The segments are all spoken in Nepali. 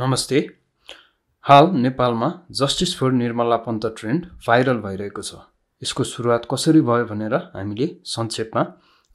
नमस्ते हाल नेपालमा justice for Nirmala Pant trend viral भइरहेको छ यसको सुरुवात कसरी भयो भनेर हामीले संक्षेपमा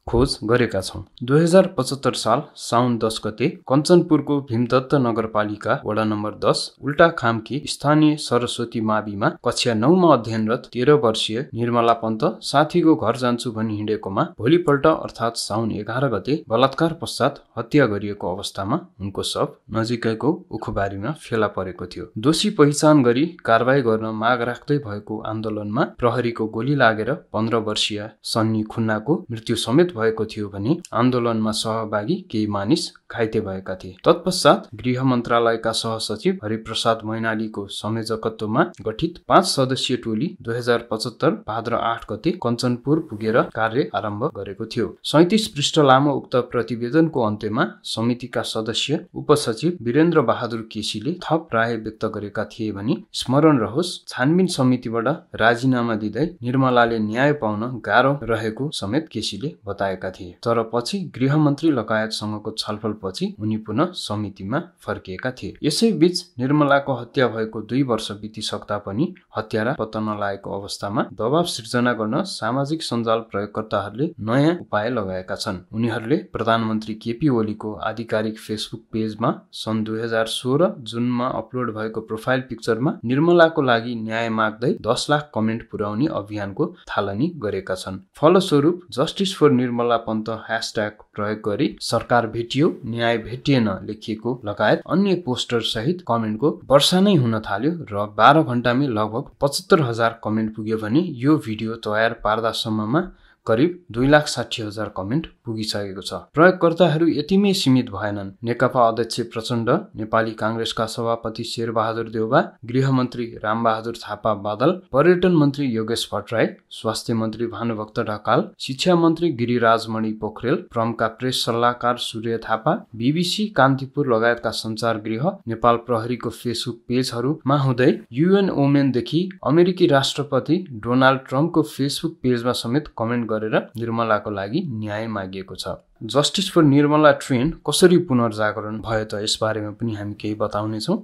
खोज गरेका छौँ दुई हजार पचहत्तर साल साउन दस गते कञ्चनपुरको भीमदत्त नगरपालिका वडा नम्बर दस उल्टा खामकी स्थानीय सरस्वती माविमा कक्षा नौमा अध्ययनरत तेह्र वर्षीय निर्मला पन्त साथीको घर जान्छु भनी हिँडेकोमा भोलिपल्ट अर्थात् साउन एघार गते बलात्कार पश्चात हत्या गरिएको अवस्थामा उनको शव नजिकैको उखुबारीमा फेला परेको थियो दोषी पहिचान गरी कारवाही गर्न माग राख्दै भएको आन्दोलनमा प्रहरीको गोली लागेर पन्ध्र वर्षीय सन्नी खुन्नाको मृत्यु समेत भएको थियो भने आन्दोलनमा सहभागी केही मानिस घाइते भएका थिए तत्पश्चात गृह मन्त्रालयका सहसचिव हरिप्रसाद मैनालीको संयोजकत्वमा गठित पाँच सदस्यीय टोली दुई हजार पचहत्तर भाद्र आठ गते कञ्चनपुर पुगेर कार्य आरम्भ गरेको थियो सैतिस पृष्ठ लामो उक्त प्रतिवेदनको अन्त्यमा समितिका सदस्य उपसचिव वीरेन्द्र बहादुर केसीले थप राय व्यक्त गरेका थिए भने स्मरण रहोस् छानबिन समितिबाट राजीनामा दिँदै निर्मलाले न्याय पाउन गाह्रो रहेको समेत केसीले बताए बताएका थिए तर पछि गृहमन्त्री लगायतसँगको छलफलपछि उनी पुनः समितिमा फर्किएका थिए यसैबीच निर्मलाको हत्या भएको दुई वर्ष बितिसक्दा पनि हत्यारा पतन लागेको अवस्थामा दबाव सिर्जना गर्न सामाजिक सञ्जाल प्रयोगकर्ताहरूले नयाँ उपाय लगाएका छन् उनीहरूले प्रधानमन्त्री केपी ओलीको आधिकारिक फेसबुक पेजमा सन् दुई हजार सोह्र जुनमा अपलोड भएको प्रोफाइल पिक्चरमा निर्मलाको लागि न्याय माग्दै दस लाख कमेन्ट पुर्याउने अभियानको थालनी गरेका छन् फलस्वरूप justice for Nirmala Nirmala Pant hashtag प्रयोग गरी सरकार भेटियो न्याय भेटिएन लेखिएको लगायत अन्य पोस्टर सहित कमेन्टको वर्षा नै हुन थाल्यो र बाह्र घन्टामै लगभग पचहत्तर हजार कमेन्ट पुग्यो भने यो भिडियो तयार पार्दासम्ममा करिब दुई लाख साठी हजार कमेन्ट पुगिसकेको छ प्रयोगकर्ताहरू यतिमै सीमित भएनन् नेकपा अध्यक्ष प्रचण्ड नेपाली काङ्ग्रेसका सभापति शेरबहादुर देउबा गृहमन्त्री रामबहादुर थापा बादल पर्यटन मन्त्री योगेश भट्टराई स्वास्थ्य मन्त्री भानुभक्त ढकाल शिक्षा मन्त्री गिरिराजमणि पोखरेल प्रमका प्रेस सल्लाहकार सूर्य थापा बिबिसी कान्तिपुर लगायतका सञ्चार गृह नेपाल प्रहरीको फेसबुक पेजहरूमा हुँदै युएन ओमेनदेखि अमेरिकी राष्ट्रपति डोनाल्ड ट्रम्पको फेसबुक पेजमा समेत कमेन्ट गरेर निर्मलाको लागि न्याय मागिएको छ जस्टिस फर निर्मला ट्रेन कसरी पुनर्जागरण भयो त यसबारेमा पनि हामी केही बताउनेछौँ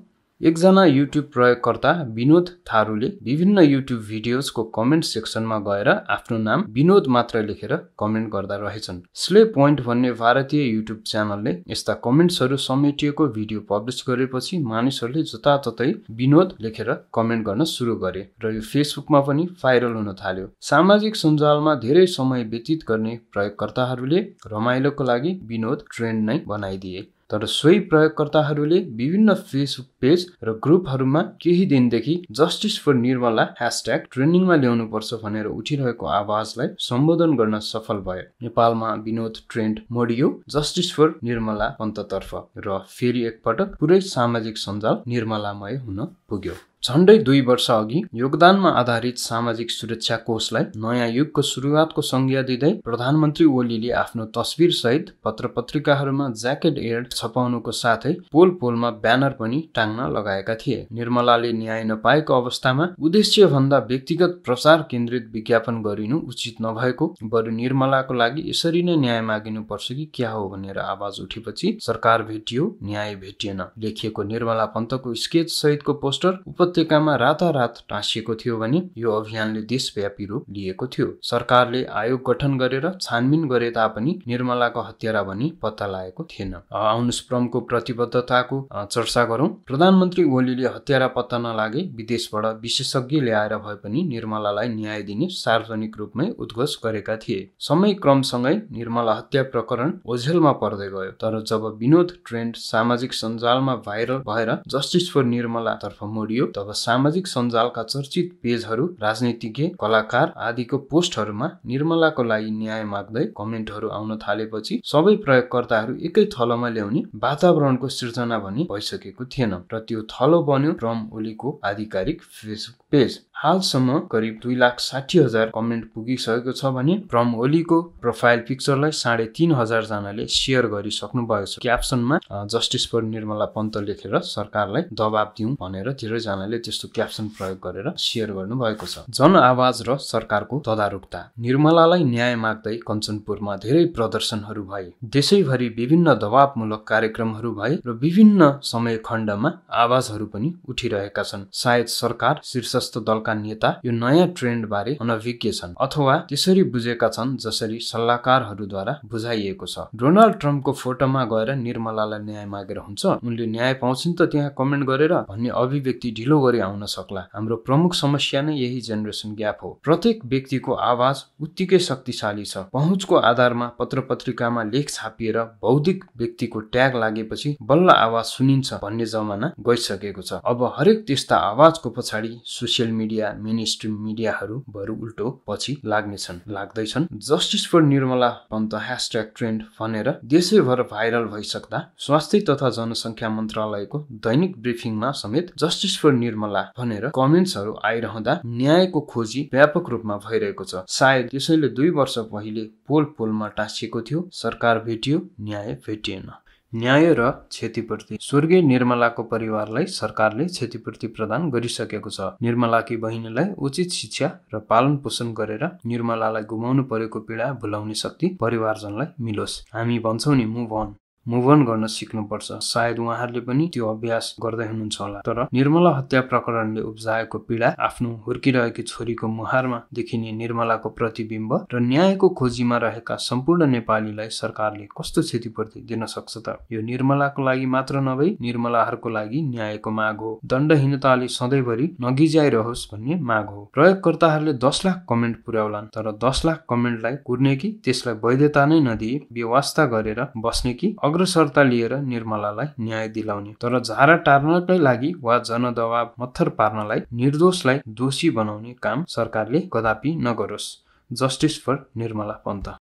एकजना युट्युब प्रयोगकर्ता विनोद थारूले विभिन्न युट्युब भिडियोजको कमेन्ट सेक्सनमा गएर आफ्नो नाम विनोद मात्र लेखेर कमेन्ट गर्दा रहेछन् स्ले पोइन्ट भन्ने भारतीय युट्युब च्यानलले यस्ता कमेन्ट्सहरू समेटिएको भिडियो पब्लिस गरेपछि मानिसहरूले जताततै विनोद लेखेर कमेन्ट गर्न सुरु गरे र यो फेसबुकमा पनि भाइरल हुन थाल्यो सामाजिक सञ्जालमा धेरै समय व्यतीत गर्ने प्रयोगकर्ताहरूले रमाइलोको लागि विनोद ट्रेन्ड नै बनाइदिए तर सोही प्रयोगकर्ताहरूले विभिन्न फेसबुक पेज र ग्रुपहरूमा केही दिनदेखि जस्टिस फर निर्मला ह्यासट्याग ट्रेन्डिङमा ल्याउनुपर्छ भनेर उठिरहेको आवाजलाई सम्बोधन गर्न सफल भयो नेपालमा विनोद ट्रेन्ड मोडियो जस्टिस फर निर्मला पन्ततर्फ र फेरि एकपटक पुरै सामाजिक सञ्जाल निर्मलामय हुन पुग्यो झन्डै दुई वर्ष अघि योगदानमा आधारित सामाजिक सुरक्षा कोषलाई नयाँ युगको सुरुवातको संज्ञा दिँदै प्रधानमन्त्री ओलीले आफ्नो तस्विर सहित पत्र पत्रिकाहरूमा ज्याकेट एड छपाउनुको साथै पोल पोलमा ब्यानर पनि टाङ्न लगाएका थिए निर्मलाले न्याय नपाएको अवस्थामा उद्देश्य भन्दा व्यक्तिगत प्रचार केन्द्रित विज्ञापन गरिनु उचित नभएको बरु निर्मलाको लागि यसरी नै न्याय मागिनु पर्छ कि क्या हो भनेर आवाज उठेपछि सरकार भेटियो न्याय भेटिएन लेखिएको निर्मला पन्तको स्केच सहितको पोस्टर उप उपत्यकामा रातारात टाँसिएको थियो भने यो अभियानले देशव्यापी रूप लिएको थियो सरकारले आयोग गठन गरेर छानबिन गरे तापनि निर्मलाको हत्यारा भनी पत्ता लागेको थिएन आउनुहोस् प्रमुखको प्रतिबद्धताको चर्चा गरौँ प्रधानमन्त्री ओलीले हत्यारा पत्ता नलागे विदेशबाट विशेषज्ञ ल्याएर भए पनि निर्मलालाई न्याय दिने सार्वजनिक रूपमै उद्घोष गरेका थिए समय क्रमसँगै निर्मला हत्या प्रकरण ओझेलमा पर्दै गयो तर जब विनोद ट्रेन्ड सामाजिक सञ्जालमा भाइरल भएर जस्टिस फर निर्मला तर्फ मोडियो तथा सामाजिक सञ्जालका चर्चित पेजहरू राजनीतिज्ञ कलाकार आदिको पोस्टहरूमा निर्मलाको लागि न्याय माग्दै कमेन्टहरू आउन थालेपछि सबै प्रयोगकर्ताहरू एकै थलोमा ल्याउने वातावरणको सिर्जना भनी भइसकेको थिएन र त्यो थलो बन्यो रम ओलीको आधिकारिक फेसबुक पेज हालसम्म करिब दुई लाख साठी हजार कमेन्ट पुगिसकेको छ भने प्रम ओलीको प्रोफाइल पिक्चरलाई साढे तिन हजारजनाले सेयर भएको छ क्याप्सनमा जस्टिस फर निर्मला पन्त लेखेर सरकारलाई दबाब दिउँ भनेर धेरैजनाले सिन्हाले त्यस्तो क्याप्सन प्रयोग गरेर सेयर गर्नुभएको छ जनआवाज र सरकारको तदारुकता निर्मलालाई न्याय माग्दै कञ्चनपुरमा धेरै प्रदर्शनहरू भए देशैभरि विभिन्न दबावमूलक कार्यक्रमहरू भए र विभिन्न समय खण्डमा आवाजहरू पनि उठिरहेका छन् सायद सरकार शीर्षस्थ दलका नेता यो नयाँ ट्रेन्ड बारे अनभिज्ञ छन् अथवा त्यसरी बुझेका छन् जसरी सल्लाहकारहरूद्वारा बुझाइएको छ डोनाल्ड ट्रम्पको फोटोमा गएर निर्मलालाई न्याय मागेर हुन्छ उनले न्याय पाउँछन् त त्यहाँ कमेन्ट गरेर भन्ने अभिव्यक्ति ढिलो ढिलो गरी आउन सक्ला हाम्रो प्रमुख समस्या नै यही जेनेरेसन ग्याप हो प्रत्येक व्यक्तिको आवाज उत्तिकै शक्तिशाली छ पहुँचको आधारमा पत्र पत्रिकामा लेख छापिएर बौद्धिक व्यक्तिको ट्याग लागेपछि बल्ल आवाज सुनिन्छ भन्ने जमाना गइसकेको छ अब हरेक त्यस्ता आवाजको पछाडि सोसियल मिडिया मेन स्ट्रिम मिडियाहरू बरु उल्टो पछि लाग्नेछन् लाग्दैछन् justice for Nirmala Pant hashtag trend भनेर देशैभर भाइरल भइसक्दा स्वास्थ्य तथा जनसङ्ख्या मन्त्रालयको दैनिक ब्रिफिङमा समेत जस्टिस फर निर्मला भनेर कमेन्ट्सहरू आइरहँदा न्यायको खोजी व्यापक रूपमा भइरहेको छ सायद यसैले दुई वर्ष पहिले पोल पोलमा टाँसिएको थियो सरकार भेटियो न्याय भेटिएन न्याय र क्षतिपूर्ति स्वर्गीय निर्मलाको परिवारलाई सरकारले क्षतिपूर्ति प्रदान गरिसकेको छ निर्मलाकी बहिनीलाई उचित शिक्षा र पालन पोषण गरेर निर्मलालाई गुमाउनु परेको पीडा भुलाउने शक्ति परिवारजनलाई मिलोस् हामी भन्छौँ नि मुभ अन मुभ अन गर्न सिक्नुपर्छ सायद उहाँहरूले पनि त्यो अभ्यास गर्दै हुनुहुन्छ होला तर निर्मला हत्या प्रकरणले उब्जाएको पीडा आफ्नो हुर्किरहेकी छोरीको मुहारमा देखिने निर्मलाको प्रतिबिम्ब र न्यायको खोजीमा रहेका सम्पूर्ण नेपालीलाई सरकारले कस्तो क्षतिपूर्ति दिन सक्छ त यो निर्मलाको लागि मात्र नभई निर्मलाहरूको लागि न्यायको माग हो दण्डहीनताले सधैँभरि नगिजाइरहोस् भन्ने माग हो प्रयोगकर्ताहरूले दस लाख कमेन्ट पुर्याउलान् तर दस लाख कमेन्टलाई कुर्ने कि त्यसलाई वैधता नै नदिए व्यवस्था गरेर बस्ने कि अग्रसरता लिएर निर्मलालाई न्याय दिलाउने तर झारा टार्नकै लागि वा जनदबाव मत्थर पार्नलाई निर्दोषलाई दोषी बनाउने काम सरकारले कदापि नगरोस् जस्टिस फर निर्मला पन्त